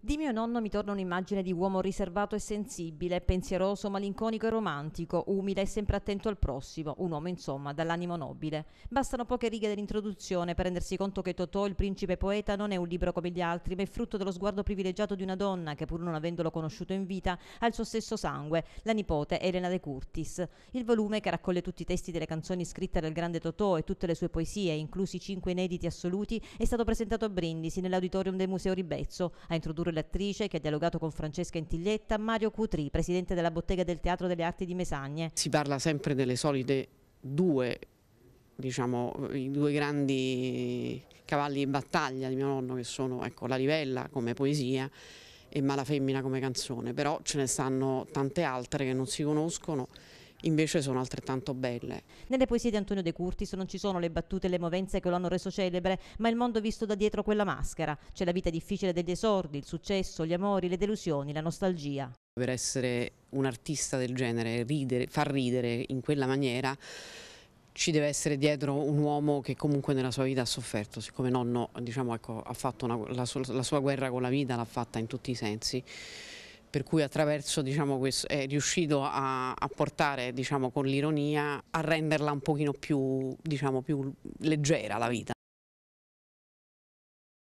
Di mio nonno mi torna un'immagine di uomo riservato e sensibile, pensieroso, malinconico e romantico, umile e sempre attento al prossimo, un uomo insomma dall'animo nobile. Bastano poche righe dell'introduzione per rendersi conto che Totò, il principe poeta, non è un libro come gli altri, ma è frutto dello sguardo privilegiato di una donna che pur non avendolo conosciuto in vita ha il suo stesso sangue, la nipote Elena De Curtis. Il volume che raccoglie tutti i testi delle canzoni scritte dal grande Totò e tutte le sue poesie, inclusi cinque inediti assoluti, è stato presentato a Brindisi nell'auditorium del Museo Ribezzo a introdurre Tour l'attrice che ha dialogato con Francesca Intiglietta, Mario Cutri, presidente della bottega del Teatro delle Arti di Mesagne. Si parla sempre delle solite due diciamo, i due grandi cavalli di battaglia di mio nonno che sono ecco, la livella come poesia e Malafemmina come canzone, però ce ne stanno tante altre che non si conoscono invece sono altrettanto belle. Nelle poesie di Antonio De Curtis non ci sono le battute e le movenze che lo hanno reso celebre, ma il mondo visto da dietro quella maschera. C'è la vita difficile degli esordi, il successo, gli amori, le delusioni, la nostalgia. Per essere un artista del genere, ridere, far ridere in quella maniera, ci deve essere dietro un uomo che comunque nella sua vita ha sofferto, siccome nonno diciamo, ecco, una, la, la, sua guerra con la vita l'ha fatta in tutti i sensi per cui attraverso diciamo, questo, è riuscito a, a portare diciamo, con l'ironia a renderla un pochino più, diciamo, più leggera la vita.